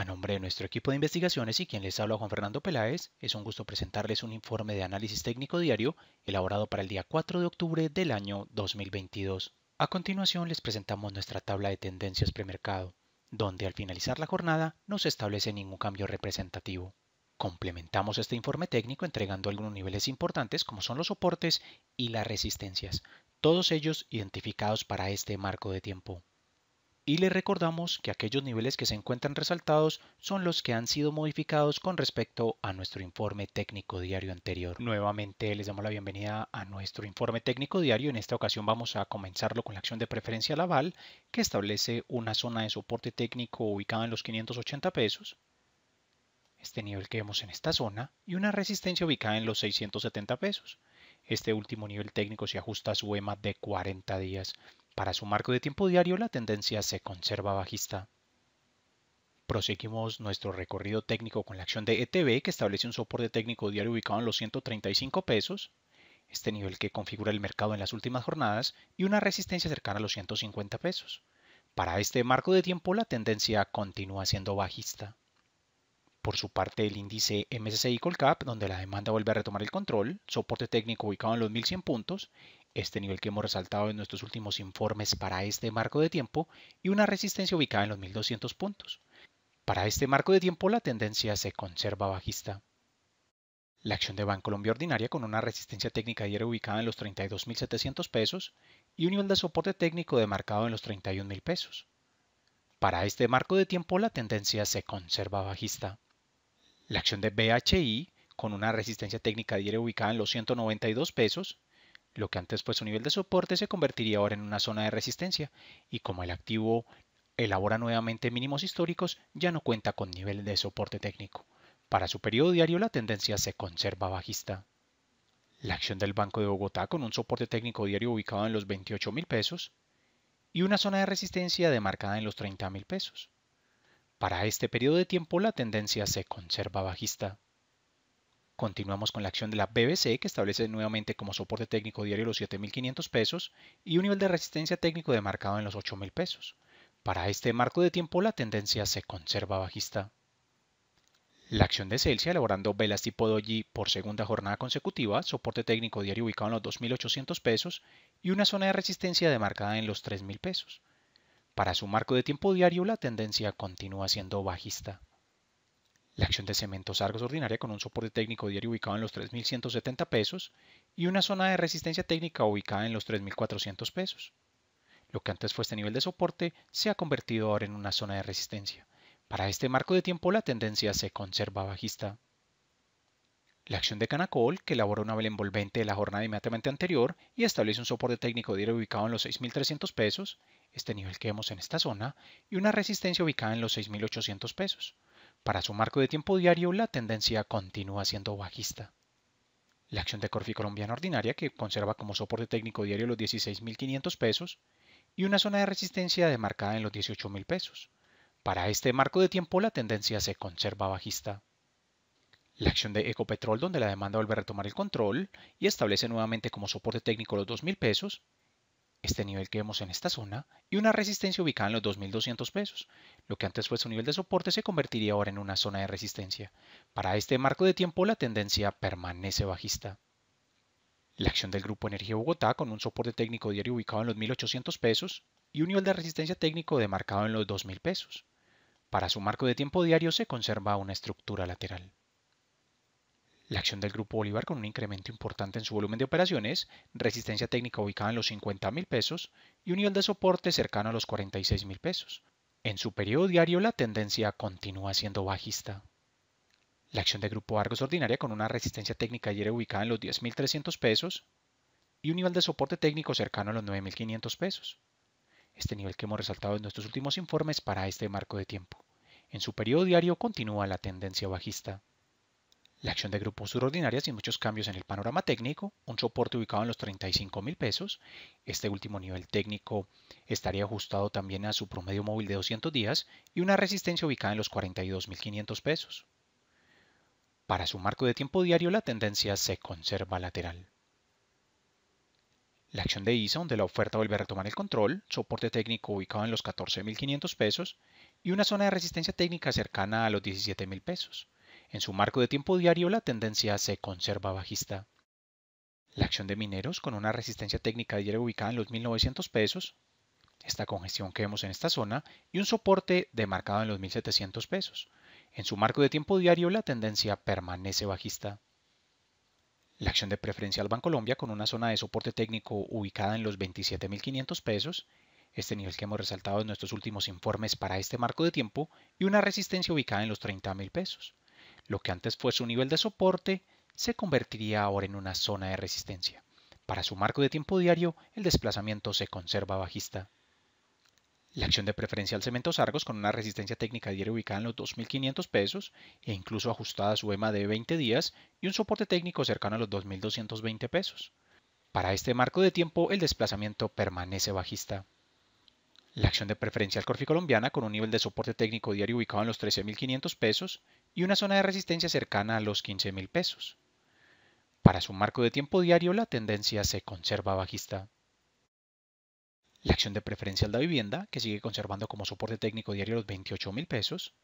A nombre de nuestro equipo de investigaciones y quien les habla Juan Fernando Peláez, es un gusto presentarles un informe de análisis técnico diario elaborado para el día 4 de octubre del año 2022. A continuación les presentamos nuestra tabla de tendencias premercado, donde al finalizar la jornada no se establece ningún cambio representativo. Complementamos este informe técnico entregando algunos niveles importantes como son los soportes y las resistencias, todos ellos identificados para este marco de tiempo y le recordamos que aquellos niveles que se encuentran resaltados son los que han sido modificados con respecto a nuestro informe técnico diario anterior. Nuevamente les damos la bienvenida a nuestro informe técnico diario. En esta ocasión vamos a comenzarlo con la acción de preferencia Laval que establece una zona de soporte técnico ubicada en los 580 pesos este nivel que vemos en esta zona y una resistencia ubicada en los 670 pesos. Este último nivel técnico se ajusta a su EMA de 40 días. Para su marco de tiempo diario la tendencia se conserva bajista. Proseguimos nuestro recorrido técnico con la acción de ETB que establece un soporte técnico diario ubicado en los 135 pesos, este nivel que configura el mercado en las últimas jornadas, y una resistencia cercana a los 150 pesos. Para este marco de tiempo la tendencia continúa siendo bajista. Por su parte, el índice MSCI Colcap, donde la demanda vuelve a retomar el control, soporte técnico ubicado en los 1100 puntos, este nivel que hemos resaltado en nuestros últimos informes para este marco de tiempo y una resistencia ubicada en los 1200 puntos. Para este marco de tiempo la tendencia se conserva bajista. La acción de Bancolombia ordinaria con una resistencia técnica diaria ubicada en los 32.700 pesos y un nivel de soporte técnico demarcado en los 31.000 pesos. Para este marco de tiempo la tendencia se conserva bajista. La acción de BHI con una resistencia técnica diaria ubicada en los 192 pesos lo que antes fue su nivel de soporte se convertiría ahora en una zona de resistencia, y como el activo elabora nuevamente mínimos históricos, ya no cuenta con nivel de soporte técnico. Para su periodo diario la tendencia se conserva bajista. La acción del Banco de Bogotá con un soporte técnico diario ubicado en los 28 mil pesos y una zona de resistencia demarcada en los 30 mil pesos. Para este periodo de tiempo la tendencia se conserva bajista. Continuamos con la acción de la BBC que establece nuevamente como soporte técnico diario los 7.500 pesos y un nivel de resistencia técnico demarcado en los 8.000 pesos. Para este marco de tiempo la tendencia se conserva bajista. La acción de Celsius elaborando velas tipo Doji por segunda jornada consecutiva, soporte técnico diario ubicado en los 2.800 pesos y una zona de resistencia demarcada en los 3.000 pesos. Para su marco de tiempo diario la tendencia continúa siendo bajista la acción de cementos Argos ordinaria con un soporte técnico diario ubicado en los 3.170 pesos y una zona de resistencia técnica ubicada en los 3.400 pesos. Lo que antes fue este nivel de soporte se ha convertido ahora en una zona de resistencia. Para este marco de tiempo la tendencia se conserva bajista. La acción de Canacol, que elabora una vela envolvente de la jornada inmediatamente anterior y establece un soporte técnico diario ubicado en los 6.300 pesos, este nivel que vemos en esta zona, y una resistencia ubicada en los 6.800 pesos, para su marco de tiempo diario, la tendencia continúa siendo bajista. La acción de Corfi colombiana ordinaria, que conserva como soporte técnico diario los 16.500 pesos, y una zona de resistencia demarcada en los 18.000 pesos. Para este marco de tiempo, la tendencia se conserva bajista. La acción de Ecopetrol, donde la demanda vuelve a retomar el control y establece nuevamente como soporte técnico los 2.000 pesos, este nivel que vemos en esta zona y una resistencia ubicada en los 2.200 pesos. Lo que antes fue su nivel de soporte se convertiría ahora en una zona de resistencia. Para este marco de tiempo la tendencia permanece bajista. La acción del Grupo Energía Bogotá con un soporte técnico diario ubicado en los 1.800 pesos y un nivel de resistencia técnico demarcado en los 2.000 pesos. Para su marco de tiempo diario se conserva una estructura lateral. La acción del Grupo Bolívar con un incremento importante en su volumen de operaciones, resistencia técnica ubicada en los 50.000 pesos y un nivel de soporte cercano a los 46.000 mil pesos. En su periodo diario la tendencia continúa siendo bajista. La acción del Grupo Argos ordinaria con una resistencia técnica ayer ubicada en los 10.300 pesos y un nivel de soporte técnico cercano a los 9.500 pesos. Este nivel que hemos resaltado en nuestros últimos informes para este marco de tiempo. En su periodo diario continúa la tendencia bajista la acción de grupos subordinarias y muchos cambios en el panorama técnico, un soporte ubicado en los 35 mil pesos, este último nivel técnico estaría ajustado también a su promedio móvil de 200 días y una resistencia ubicada en los 42,500 mil pesos. Para su marco de tiempo diario la tendencia se conserva lateral. La acción de ISA, donde la oferta vuelve a retomar el control, soporte técnico ubicado en los 14.500 pesos y una zona de resistencia técnica cercana a los 17.000 pesos. En su marco de tiempo diario la tendencia se conserva bajista. La acción de mineros con una resistencia técnica diaria ubicada en los 1900 pesos, esta congestión que vemos en esta zona, y un soporte demarcado en los 1700 pesos. En su marco de tiempo diario la tendencia permanece bajista. La acción de preferencial Bancolombia con una zona de soporte técnico ubicada en los 27.500 pesos, este nivel que hemos resaltado en nuestros últimos informes para este marco de tiempo, y una resistencia ubicada en los 30.000 pesos. Lo que antes fue su nivel de soporte se convertiría ahora en una zona de resistencia. Para su marco de tiempo diario, el desplazamiento se conserva bajista. La acción de preferencia al cemento Sargos con una resistencia técnica diaria ubicada en los 2.500 pesos e incluso ajustada a su EMA de 20 días y un soporte técnico cercano a los 2.220 pesos. Para este marco de tiempo el desplazamiento permanece bajista. La acción de preferencia al colombiana con un nivel de soporte técnico diario ubicado en los 13.500 pesos y una zona de resistencia cercana a los $15,000. mil pesos. Para su marco de tiempo diario la tendencia se conserva bajista. La acción de preferencia de Da vivienda, que sigue conservando como soporte técnico diario los $28,000, mil pesos,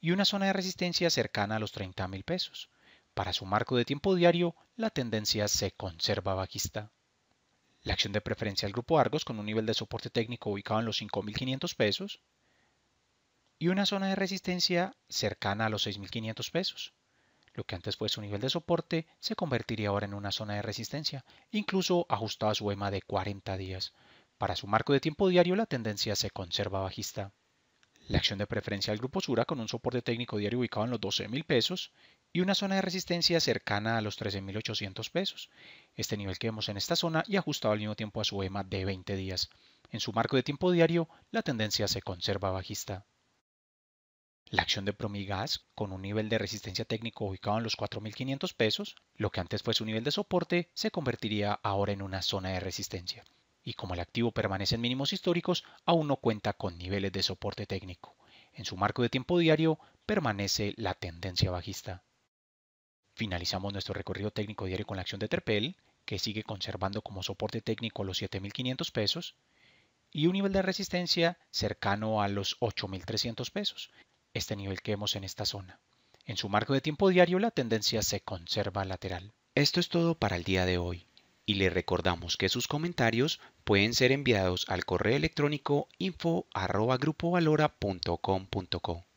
y una zona de resistencia cercana a los $30,000. mil pesos. Para su marco de tiempo diario, la tendencia se conserva bajista. La acción de preferencia al grupo Argos con un nivel de soporte técnico ubicado en los 5.500 pesos, y una zona de resistencia cercana a los 6.500 pesos. Lo que antes fue su nivel de soporte se convertiría ahora en una zona de resistencia, incluso ajustado a su EMA de 40 días. Para su marco de tiempo diario la tendencia se conserva bajista. La acción de preferencia del grupo Sura con un soporte técnico diario ubicado en los 12.000 pesos y una zona de resistencia cercana a los 13.800 pesos. Este nivel que vemos en esta zona y ajustado al mismo tiempo a su EMA de 20 días. En su marco de tiempo diario la tendencia se conserva bajista la acción de Promigas con un nivel de resistencia técnico ubicado en los 4.500 pesos, lo que antes fue su nivel de soporte, se convertiría ahora en una zona de resistencia. Y como el activo permanece en mínimos históricos, aún no cuenta con niveles de soporte técnico. En su marco de tiempo diario permanece la tendencia bajista. Finalizamos nuestro recorrido técnico diario con la acción de Terpel, que sigue conservando como soporte técnico los 7.500 pesos, y un nivel de resistencia cercano a los 8.300 pesos, este nivel que vemos en esta zona. En su marco de tiempo diario la tendencia se conserva lateral. Esto es todo para el día de hoy y le recordamos que sus comentarios pueden ser enviados al correo electrónico info@grupovalora.com.co.